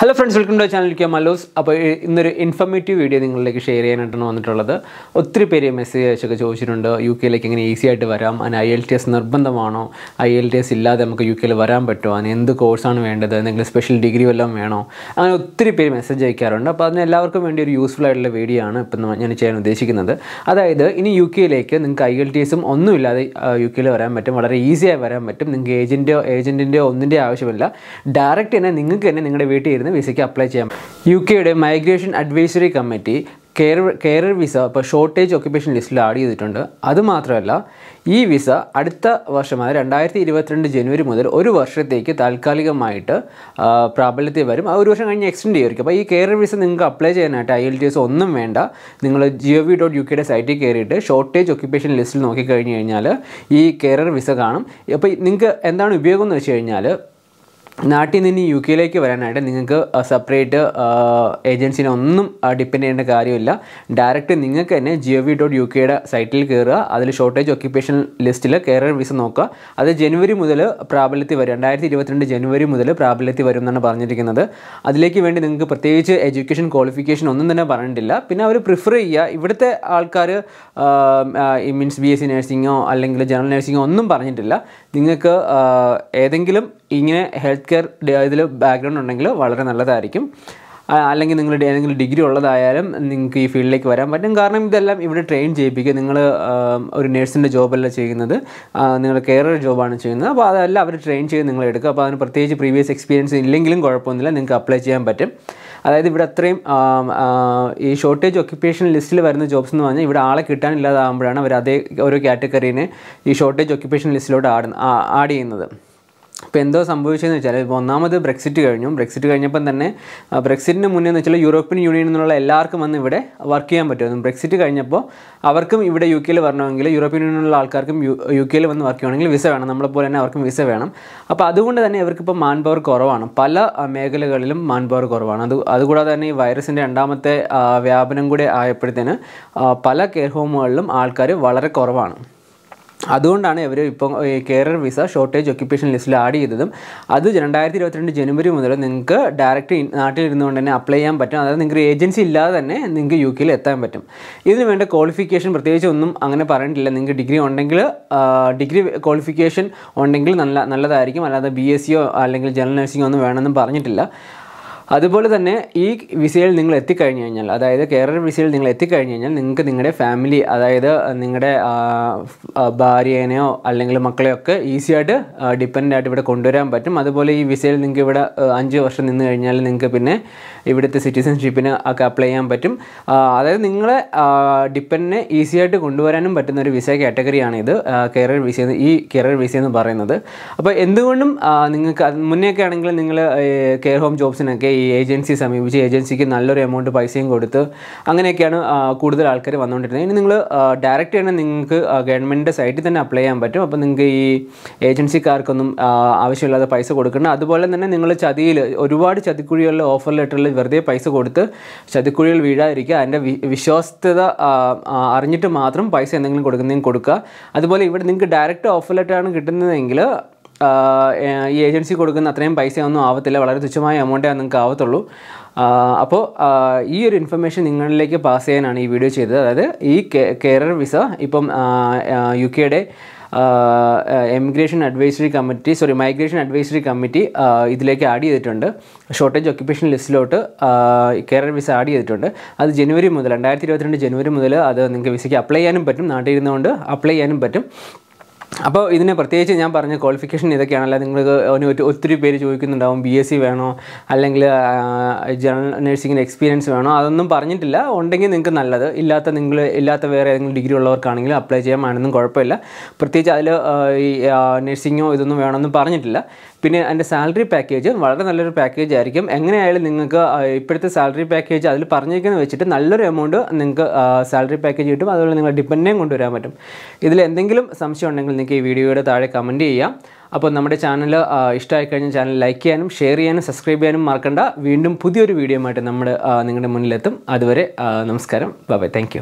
hello friends welcome to channel K മലോസ് അപ്പോൾ ഇന്നൊരു ഇൻഫർമേറ്റീവ് വീഡിയോ നിങ്ങളിലേക്ക് ഷെയർ ചെയ്യാനായിട്ടാണ് വന്നിട്ടുള്ളത് ഒത്തിരി പേര് മെസ്സേജ് അയച്ചൊക്കെ ചോദിച്ചിട്ടുണ്ട് യു കെയിലേക്ക് എങ്ങനെ ഈസി ആയിട്ട് വരാം അതിന് ഐ എൽ ടി എസ് നിർബന്ധമാണോ ഐ എൽ ടി എസ് ഇല്ലാതെ നമുക്ക് യു കെയിൽ വരാൻ പറ്റുമോ അതിന് എന്ത് കോഴ്സാണ് വേണ്ടത് എന്തെങ്കിലും സ്പെഷ്യൽ ഡിഗ്രി വല്ലതും വേണോ അങ്ങനെ ഒത്തിരി പേര് മെസ്സേജ് അയക്കാറുണ്ട് അപ്പോൾ അതിന് എല്ലാവർക്കും വേണ്ടി ഒരു യൂസ്ഫുൾ ആയിട്ടുള്ള വീഡിയോ ആണ് ഇപ്പം ഞാൻ ചെയ്യാൻ ഉദ്ദേശിക്കുന്നത് അതായത് ഇനി യു കെയിലേക്ക് നിങ്ങൾക്ക് ഐ എൽ ടി എസും ഇല്ലാതെ യു കെയിൽ വരാൻ പറ്റും വളരെ ഈസിയായി വരാൻ പറ്റും നിങ്ങൾക്ക് ഏജൻറ്റോ ഏജൻറ്റിൻ്റെയോ ഒന്നിൻ്റെ ആവശ്യമില്ല ഡയറക്റ്റ് തന്നെ നിങ്ങൾക്ക് തന്നെ നിങ്ങളുടെ വീട്ടിൽ ഇരുന്ന് വിസയ്ക്ക് അപ്ലൈ ചെയ്യാൻ യു കെയുടെ migration advisory committee care carer visa ഇപ്പോൾ ഷോർട്ടേജ് ഓക്യുപ്പേഷൻ ലിസ്റ്റിൽ ആഡ് ചെയ്തിട്ടുണ്ട് അതുമാത്രമല്ല ഈ വിസ അടുത്ത അതായത് രണ്ടായിരത്തി ഇരുപത്തിരണ്ട് ജനുവരി മുതൽ ഒരു വർഷത്തേക്ക് താൽക്കാലികമായിട്ട് പ്രാബല്യത്തിൽ വരും ആ ഒരു വർഷം കഴിഞ്ഞ് എക്സ്റ്റെൻഡ് ചെയ്യുമായിരിക്കും അപ്പോൾ ഈ കെയറർ വിസ നിങ്ങൾക്ക് അപ്ലൈ ചെയ്യാനായിട്ട് ഐ എൽ ടി എസ് ഒന്നും വേണ്ട നിങ്ങൾ ജിഒ വി ഡോട്ട് യു കെയുടെ സൈറ്റിൽ കയറിയിട്ട് ഷോർട്ടേജ് ഓക്യുപ്പേഷൻ ലിസ്റ്റിൽ നോക്കിക്കഴിഞ്ഞ് കഴിഞ്ഞാൽ ഈ കെയറർ വിസ കാണും അപ്പോൾ നിങ്ങൾക്ക് എന്താണ് ഉപയോഗം എന്ന് വെച്ച് കഴിഞ്ഞാൽ നാട്ടിൽ നിന്ന് യു കെയിലേക്ക് വരാനായിട്ട് നിങ്ങൾക്ക് സെപ്പറേറ്റ് ഏജൻസിനെ ഒന്നും ഡിപ്പെൻഡ് ചെയ്യേണ്ട കാര്യമില്ല ഡയറക്റ്റ് നിങ്ങൾക്ക് തന്നെ ജിയോ വി ഡോട്ട് യു കെയുടെ സൈറ്റിൽ കയറുക അതിൽ ഷോർട്ടേജ് ഒക്യുപ്പേഷൻ ലിസ്റ്റിൽ കയറിയ വിസ നോക്കുക അത് ജനുവരി മുതൽ പ്രാബല്യത്തിൽ വരും രണ്ടായിരത്തി ഇരുപത്തിരണ്ട് ജനുവരി മുതൽ പ്രാബല്യത്തിൽ വരും എന്നാണ് പറഞ്ഞിരിക്കുന്നത് അതിലേക്ക് വേണ്ടി നിങ്ങൾക്ക് പ്രത്യേകിച്ച് എഡ്യൂക്കേഷൻ ക്വാളിഫിക്കേഷൻ ഒന്നും തന്നെ പറഞ്ഞിട്ടില്ല പിന്നെ അവർ പ്രിഫർ ചെയ്യുക ഇവിടുത്തെ ആൾക്കാർ മീൻസ് ബി എസ് സി നഴ്സിങ്ങോ അല്ലെങ്കിൽ ജനറൽ നഴ്സിങ്ങോ ഒന്നും പറഞ്ഞിട്ടില്ല നിങ്ങൾക്ക് ഏതെങ്കിലും ഇങ്ങനെ ഹെൽത്ത് ഹെൽത്ത് കെയർ ഇതിൽ ബാക്ക്ഗ്രൗണ്ട് ഉണ്ടെങ്കിൽ വളരെ നല്ലതായിരിക്കും അല്ലെങ്കിൽ നിങ്ങൾ ഏതെങ്കിലും ഡിഗ്രി ഉള്ളതായാലും നിങ്ങൾക്ക് ഈ ഫീൽഡിലേക്ക് വരാൻ പറ്റും കാരണം ഇതെല്ലാം ഇവിടെ ട്രെയിൻ ചെയ്യിപ്പിക്കും നിങ്ങൾ ഒരു നേഴ്സിൻ്റെ ജോബല്ല ചെയ്യുന്നത് നിങ്ങൾ കെയറർ ജോബാണ് ചെയ്യുന്നത് അപ്പോൾ അതെല്ലാം അവർ ട്രെയിൻ ചെയ്ത് നിങ്ങൾ എടുക്കുക അപ്പോൾ അതിന് പ്രത്യേകിച്ച് പ്രീവിയസ് എക്സ്പീരിയൻസ് ഇല്ലെങ്കിലും കുഴപ്പമൊന്നുമില്ല നിങ്ങൾക്ക് അപ്ലൈ ചെയ്യാൻ പറ്റും അതായത് ഇവിടെ അത്രയും ഈ ഷോർട്ടേജ് ഒക്യുപ്പേഷൻ ലിസ്റ്റിൽ വരുന്ന ജോബ്സ് എന്ന് പറഞ്ഞാൽ ഇവിടെ ആളെ കിട്ടാനില്ലാതാകുമ്പോഴാണ് അവർ അതേ ഓരോ കാറ്റഗറീനെ ഈ ഷോർട്ടേജ് ഒക്യുപ്പേഷൻ ലിസ്റ്റിലോട്ട് ആഡ് ആഡ് ചെയ്യുന്നത് ഇപ്പോൾ എന്തോ സംഭവിച്ചതെന്ന് വെച്ചാൽ ഇപ്പോൾ ഒന്നാമത് ബ്രെക്സിറ്റ് കഴിഞ്ഞു ബ്രെക്സിറ്റ് കഴിഞ്ഞപ്പം തന്നെ ബ്രെക്സിറ്റിന് മുന്നേ എന്ന് വെച്ചാൽ യൂറോപ്യൻ യൂണിയനിൽ നിന്നുള്ള എല്ലാവർക്കും വന്ന് ഇവിടെ വർക്ക് ചെയ്യാൻ പറ്റുമായിരുന്നു ബ്രെക്സിറ്റ് കഴിഞ്ഞപ്പോൾ അവർക്കും ഇവിടെ യു കെയിൽ വരണമെങ്കിൽ യൂറോപ്യൻ യൂണിയനിലുള്ള ആൾക്കാർക്കും യു കെയിൽ വന്ന് വർക്ക് ചെയ്യണമെങ്കിൽ വിസ വേണം നമ്മളെപ്പോലെ തന്നെ അവർക്കും വിസ വേണം അപ്പോൾ അതുകൊണ്ട് തന്നെ ഇവർക്കിപ്പോൾ മാൻ പവർ കുറവാണ് പല മേഖലകളിലും മാൻ പവർ കുറവാണ് അത് അതുകൂടാതെ തന്നെ ഈ വൈറസിൻ്റെ രണ്ടാമത്തെ വ്യാപനം കൂടി ആയപ്പോഴത്തേന് പല കെയർ ഹോമുകളിലും ആൾക്കാർ വളരെ കുറവാണ് അതുകൊണ്ടാണ് ഇവർ ഇപ്പം കേരള വിസ ഷോർട്ടേജ് ഒക്യുപ്പേഷൻ ലിസ്റ്റിൽ ആഡ് ചെയ്തതും അത് രണ്ടായിരത്തി ഇരുപത്തിരണ്ട് ജനുവരി മുതൽ നിങ്ങൾക്ക് ഡയറക്റ്റ് നാട്ടിൽ ഇരുന്നുകൊണ്ട് തന്നെ അപ്ലൈ ചെയ്യാൻ പറ്റും അതായത് നിങ്ങൾക്ക് ഏജൻസി ഇല്ലാതെ തന്നെ നിങ്ങൾക്ക് യു കെയിൽ എത്താൻ പറ്റും ഇതിന് വേണ്ട ക്വാളിഫിക്കേഷൻ പ്രത്യേകിച്ച് ഒന്നും അങ്ങനെ പറഞ്ഞിട്ടില്ല നിങ്ങൾക്ക് ഡിഗ്രി ഉണ്ടെങ്കിൽ ഡിഗ്രി ക്വാളിഫിക്കേഷൻ ഉണ്ടെങ്കിൽ നല്ല നല്ലതായിരിക്കും അല്ലാതെ ബി എസ് സിയോ അല്ലെങ്കിൽ ജനറൽ നഴ്സിംഗോ ഒന്നും വേണമെന്നും പറഞ്ഞിട്ടില്ല അതുപോലെ തന്നെ ഈ വിസയിൽ നിങ്ങൾ എത്തിക്കഴിഞ്ഞു കഴിഞ്ഞാൽ അതായത് കേരള വിസയിൽ നിങ്ങൾ എത്തിക്കഴിഞ്ഞു കഴിഞ്ഞാൽ നിങ്ങൾക്ക് നിങ്ങളുടെ ഫാമിലി അതായത് നിങ്ങളുടെ ഭാര്യേനെയോ അല്ലെങ്കിൽ മക്കളെയൊക്കെ ഈസിയായിട്ട് ഡിപ്പെൻഡ് ആയിട്ട് ഇവിടെ കൊണ്ടുവരാൻ പറ്റും അതുപോലെ ഈ വിസയിൽ നിങ്ങൾക്ക് ഇവിടെ അഞ്ച് വർഷം നിന്ന് കഴിഞ്ഞാൽ നിങ്ങൾക്ക് പിന്നെ ഇവിടുത്തെ സിറ്റിസൺഷിപ്പിന് ഒക്കെ അപ്ലൈ ചെയ്യാൻ പറ്റും അതായത് നിങ്ങളെ ഡിപ്പെൻഡിനെ ഈസിയായിട്ട് കൊണ്ടുവരാനും പറ്റുന്ന ഒരു വിസ കാറ്റഗറിയാണ് ഇത് കേരള വിസ ഈ കേരള വിസ എന്ന് പറയുന്നത് അപ്പോൾ എന്തുകൊണ്ടും നിങ്ങൾക്ക് മുന്നേയൊക്കെ ആണെങ്കിൽ നിങ്ങൾ കെയർ ഹോം ജോബ്സിനൊക്കെ ഈ ഏജൻസി സമീപിച്ച് ഏജൻസിക്ക് നല്ലൊരു എമൗണ്ട് പൈസയും കൊടുത്ത് അങ്ങനെയൊക്കെയാണ് കൂടുതൽ ആൾക്കാർ വന്നുകൊണ്ടിരുന്നത് ഇനി നിങ്ങൾ ഡയറക്റ്റ് തന്നെ നിങ്ങൾക്ക് ഗവൺമെൻറ്റിൻ്റെ സൈറ്റിൽ തന്നെ അപ്ലൈ ചെയ്യാൻ പറ്റും അപ്പോൾ നിങ്ങൾക്ക് ഈ ഏജൻസിക്കാർക്കൊന്നും ആവശ്യമില്ലാതെ പൈസ കൊടുക്കേണ്ട അതുപോലെ തന്നെ നിങ്ങൾ ചതിയിൽ ഒരുപാട് ചതിക്കുഴികളിൽ ഓഫർ ലെറ്ററിൽ വെറുതെ പൈസ കൊടുത്ത് ചതിക്കുഴികൾ വീഴാതിരിക്കുക അതിൻ്റെ വിശ്വാസ്യത അറിഞ്ഞിട്ട് മാത്രം പൈസ എന്തെങ്കിലും കൊടുക്കുന്നതിന് കൊടുക്കുക അതുപോലെ ഇവിടെ നിങ്ങൾക്ക് ഡയറക്റ്റ് ഓഫർ ലെറ്ററാണ് കിട്ടുന്നതെങ്കിൽ ഈ ഏജൻസി കൊടുക്കുന്ന അത്രയും പൈസയൊന്നും ആവത്തില്ല വളരെ തുച്ഛമായ എമൗണ്ടേ നിങ്ങൾക്ക് ആവത്തുള്ളൂ അപ്പോൾ ഈ ഒരു ഇൻഫർമേഷൻ നിങ്ങളിലേക്ക് പാസ് ചെയ്യാനാണ് ഈ വീഡിയോ ചെയ്തത് അതായത് ഈ കേരള വിസ ഇപ്പം യു കെയുടെ emigration advisory committee sorry migration advisory committee ഇതിലേക്ക് ആഡ് ചെയ്തിട്ടുണ്ട് ഷോർട്ടേജ് ഒക്യുപ്പേഷൻ ലിസ്റ്റിലോട്ട് കേരള വിസ ആഡ് ചെയ്തിട്ടുണ്ട് അത് ജനുവരി മുതൽ രണ്ടായിരത്തി ഇരുപത്തിരണ്ട് ജനുവരി മുതൽ അത് നിങ്ങൾക്ക് വിസയ്ക്ക് അപ്ലൈ ചെയ്യാനും പറ്റും നാട്ടിൽ ഇരുന്നുകൊണ്ട് അപ്ലൈ ചെയ്യാനും പറ്റും അപ്പോൾ ഇതിന് പ്രത്യേകിച്ച് ഞാൻ പറഞ്ഞ ക്വാളിഫിക്കേഷൻ ഇതൊക്കെയാണല്ലോ നിങ്ങൾക്ക് ഒത്തിരി പേര് ചോദിക്കുന്നുണ്ടാവും ബി എസ് സി വേണോ അല്ലെങ്കിൽ ജനറൽ നഴ്സിങ്ങിന് എക്സ്പീരിയൻസ് വേണോ അതൊന്നും പറഞ്ഞിട്ടില്ല ഉണ്ടെങ്കിൽ നിങ്ങൾക്ക് നല്ലത് ഇല്ലാത്ത നിങ്ങൾ ഇല്ലാത്ത വേറെ ഏതെങ്കിലും ഡിഗ്രി ഉള്ളവർക്കാണെങ്കിൽ അപ്ലൈ ചെയ്യാൻ വേണമെന്നും കുഴപ്പമില്ല പ്രത്യേകിച്ച് അതിൽ ഈ നഴ്സിങ്ങോ ഇതൊന്നും വേണമെന്നും പറഞ്ഞിട്ടില്ല പിന്നെ അതിൻ്റെ സാലറി പാക്കേജ് വളരെ നല്ലൊരു പാക്കേജ് ആയിരിക്കും എങ്ങനെയായാലും നിങ്ങൾക്ക് ഇപ്പോഴത്തെ സാലറി പാക്കേജ് അതിൽ പറഞ്ഞിരിക്കുന്നത് വെച്ചിട്ട് നല്ലൊരു എമൗണ്ട് നിങ്ങൾക്ക് സാലറി പാക്കേജ് കിട്ടും അതുപോലെ നിങ്ങളെ ഡിപ്പെൻഡേയും കൊണ്ടുവരാൻ പറ്റും ഇതിൽ എന്തെങ്കിലും സംശയം ഉണ്ടെങ്കിൽ നിങ്ങൾക്ക് ഈ വീഡിയോയുടെ താഴെ കമൻറ്റ് ചെയ്യാം അപ്പോൾ നമ്മുടെ ചാനൽ ഇഷ്ടമായി കഴിഞ്ഞാൽ ചാനൽ ലൈക്ക് ചെയ്യാനും ഷെയർ ചെയ്യാനും സബ്സ്ക്രൈബ് ചെയ്യാനും മറക്കണ്ട വീണ്ടും പുതിയൊരു വീഡിയോ ആയിട്ട് നമ്മൾ നിങ്ങളുടെ മുന്നിലെത്തും അതുവരെ നമസ്കാരം ബൈ ബൈ താങ്ക്